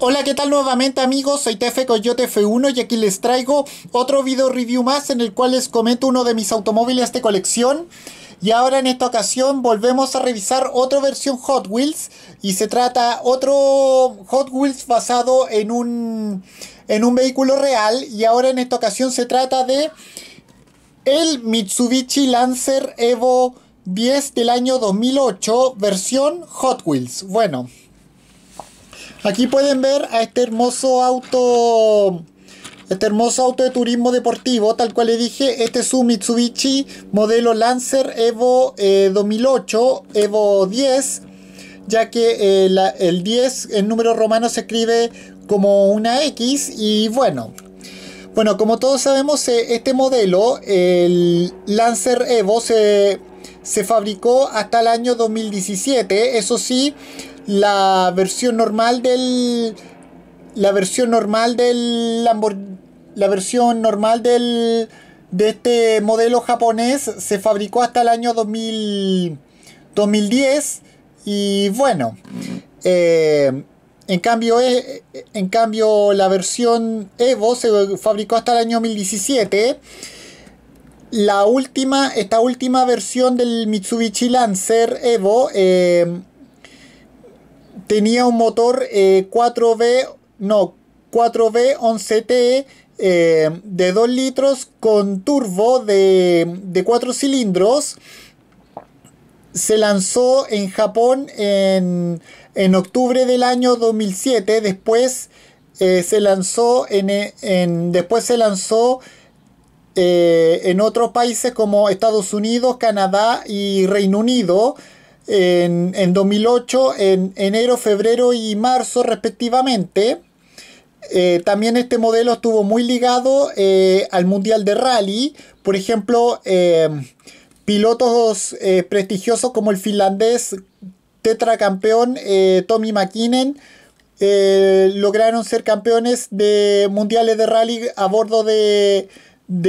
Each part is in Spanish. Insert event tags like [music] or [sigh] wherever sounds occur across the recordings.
Hola, ¿qué tal nuevamente amigos? Soy Tefe Coyote F1 y aquí les traigo otro video review más en el cual les comento uno de mis automóviles de colección. Y ahora en esta ocasión volvemos a revisar otra versión Hot Wheels y se trata otro Hot Wheels basado en un, en un vehículo real y ahora en esta ocasión se trata de el Mitsubishi Lancer Evo 10 del año 2008 versión Hot Wheels. Bueno, Aquí pueden ver a este hermoso auto, este hermoso auto de turismo deportivo, tal cual le dije, este es un Mitsubishi modelo Lancer Evo 2008, eh, Evo 10, ya que eh, el 10 en número romano se escribe como una X y bueno. Bueno, como todos sabemos, eh, este modelo, el Lancer Evo, se fabricó hasta el año 2017, eso sí, la versión normal del la versión normal del la versión normal del de este modelo japonés se fabricó hasta el año 2010 y bueno eh, en cambio, eh, en cambio, la versión Evo se fabricó hasta el año 2017. La última, esta última versión del Mitsubishi Lancer Evo eh, tenía un motor 4B, 4B 11T de 2 litros con turbo de, 4 cilindros. Se lanzó en Japón en, octubre del año 2007. Eh, eh, después se lanzó después eh, se lanzó en otros países como Estados Unidos, Canadá y Reino Unido en, 2008, en enero, febrero y marzo respectivamente. Eh, también este modelo estuvo muy ligado eh, al Mundial de Rally. Por ejemplo, eh, pilotos prestigiosos como el finlandés tetracampeón Tommy McKinnon lograron ser campeones de mundiales de rally a bordo de,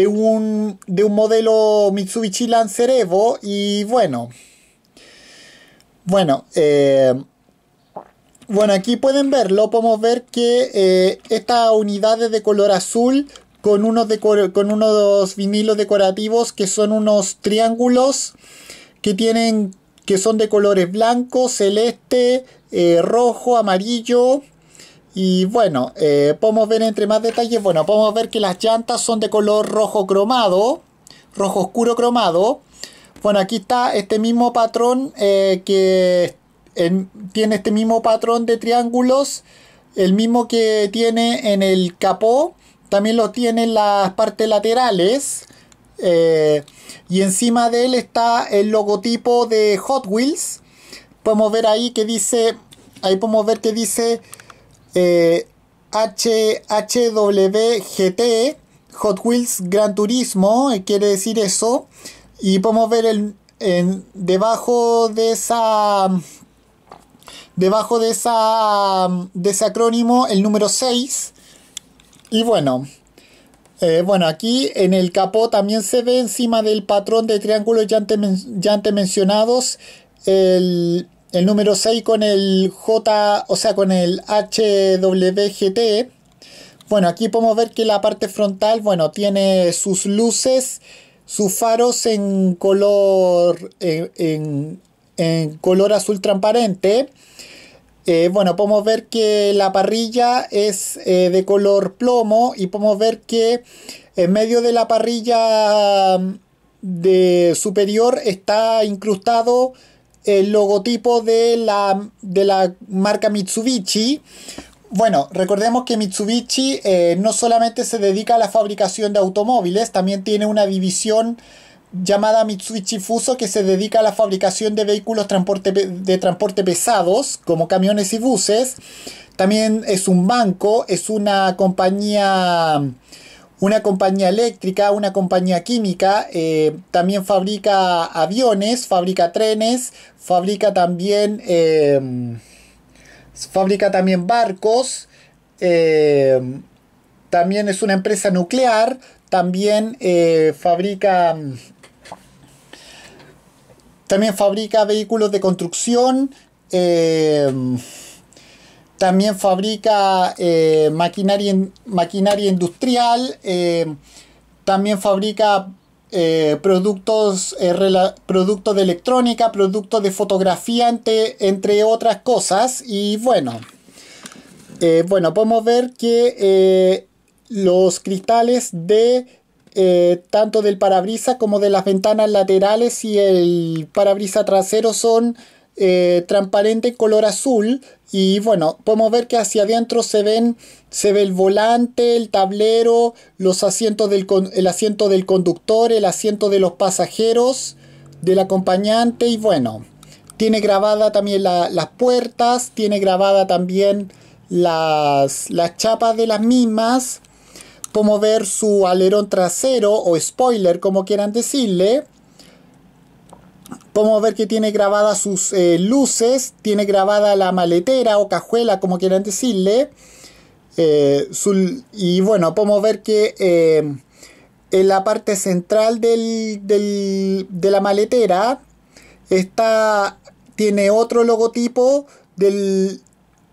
un, de un modelo Mitsubishi Lancer Evo. Y bueno. Bueno, eh, bueno, aquí pueden verlo, podemos ver que esta eh, estas unidades de color azul con unos, con vinilos decorativos que son unos triángulos que tienen que son de colores blanco, celeste, eh, rojo, amarillo. Y bueno, podemos ver entre más detalles, bueno, podemos ver que las llantas son de color rojo cromado, rojo oscuro cromado. Bueno, aquí está este mismo patrón eh, que tiene este mismo patrón de triángulos, el mismo que tiene en el capó, también lo tiene en las partes laterales. Eh, y encima de él está el logotipo de Hot Wheels. Podemos ver ahí que dice, ahí podemos ver que dice HWGT, eh, Hot Wheels Gran Turismo, quiere decir eso. Y podemos ver el, debajo de esa. Debajo de esa. de ese acrónimo, el número 6. Y bueno. Eh, bueno, aquí en el capó también se ve encima del patrón de triángulos ya, antes mencionados. El, el número 6 con el J, o sea, con el HWGT. Bueno, aquí podemos ver que la parte frontal, bueno, tiene sus luces sus faros en color, en, color azul transparente. Eh, bueno, podemos ver que la parrilla es eh, de color plomo y podemos ver que en medio de la parrilla mm, de superior está incrustado el logotipo de la, de la marca Mitsubishi bueno, recordemos que Mitsubishi eh, no solamente se dedica a la fabricación de automóviles, también tiene una división llamada Mitsubishi Fuso que se dedica a la fabricación de vehículos de transporte pesados como camiones y buses. También es un banco, es una compañía, una compañía eléctrica, una compañía química. Eh, también fabrica aviones, fabrica trenes, fabrica también... Eh, fabrica también barcos, eh, también es una empresa nuclear, también eh, fabrica... También fabrica vehículos de construcción, eh, también fabrica maquinaria, maquinaria industrial, también fabrica eh, productos, eh, de electrónica, productos de fotografía, entre, otras cosas. Y bueno, eh, bueno, podemos ver que los cristales de tanto del parabrisas como de las ventanas laterales y el parabrisas trasero son eh, transparente color azul y bueno, podemos ver que hacia adentro se ven se ve el volante, el tablero, los asientos el asiento del conductor, el asiento de los pasajeros, del acompañante y bueno, tiene grabada también las puertas, tiene grabada también las, las chapas de las mismas, como ver su alerón trasero o spoiler, como quieran decirle, Podemos ver que tiene grabadas sus eh, luces, tiene grabada la maletera o cajuela, como quieran decirle. Eh, y bueno, podemos ver que eh, en la parte central de la maletera está, tiene otro logotipo del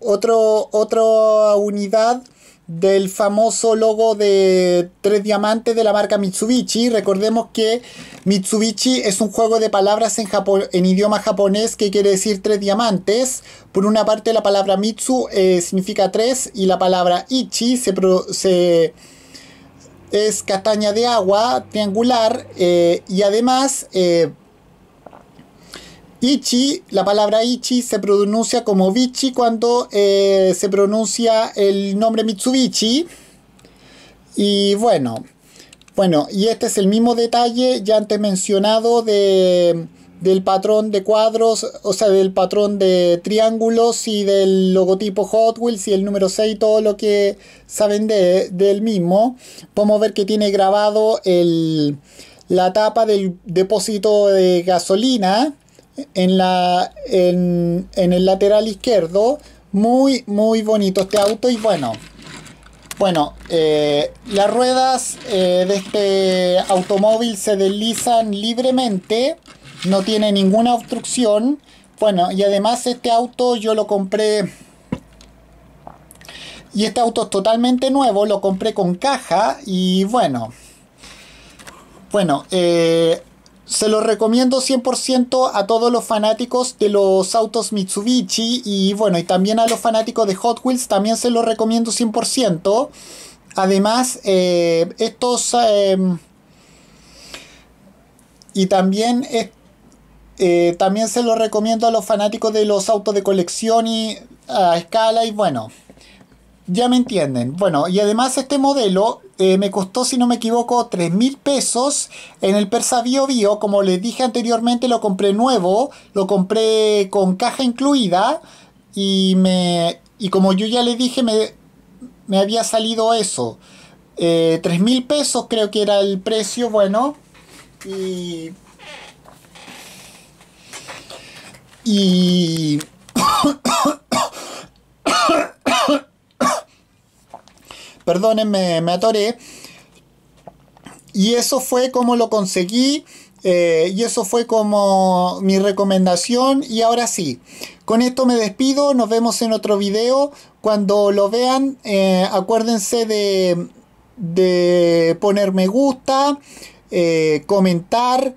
otro, otra unidad del famoso logo de tres diamantes de la marca Mitsubishi. Recordemos que Mitsubishi es un juego de palabras en, en idioma japonés que quiere decir tres diamantes. Por una parte la palabra Mitsu eh, significa tres y la palabra Ichi se, es castaña de agua triangular eh, y además... Eh, Ichi, la palabra Ichi se pronuncia como Vichy cuando eh, se pronuncia el nombre Mitsubishi. Y bueno, bueno, y este es el mismo detalle ya antes mencionado de, del patrón de cuadros, o sea, del patrón de triángulos y del logotipo Hot Wheels y el número 6, todo lo que saben del mismo. Podemos ver que tiene grabado el, la tapa del depósito de gasolina en, la, en, el lateral izquierdo. Muy, muy bonito este auto y bueno, bueno, eh, las ruedas eh, de este automóvil se deslizan libremente, no tiene ninguna obstrucción. Bueno, y además este auto yo lo compré... Y este auto es totalmente nuevo, lo compré con caja y bueno... Bueno, eh, se los recomiendo 100% a todos los fanáticos de los autos Mitsubishi y bueno, y también a los fanáticos de Hot Wheels, también se los recomiendo 100%. Además, eh, estos... Em, y también, eh, también se los recomiendo a los fanáticos de los autos de colección y a escala y bueno. Ya me entienden. Bueno, y además este modelo eh, me costó, si no me equivoco, 3 mil pesos en el Persa Bio Como les dije anteriormente, lo compré nuevo, lo compré con caja incluida y me y como yo ya le dije, me, había salido eso. Eh, mil pesos creo que era el precio, bueno. Y... Y... [coughs] Perdónenme, me atoré. Y eso fue como lo conseguí. Eh, y eso fue como mi recomendación. Y ahora sí, con esto me despido. Nos vemos en otro video. Cuando lo vean, eh, acuérdense de, de, poner me gusta, eh, comentar,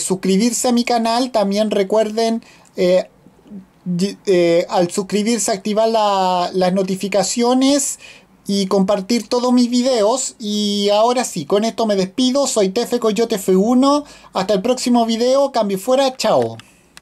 suscribirse a mi canal. También recuerden... al suscribirse activar las notificaciones y compartir todos mis videos. Y ahora sí, con esto me despido. Soy Tefe Coyote f 1 Hasta el próximo video. Cambio fuera. Chao.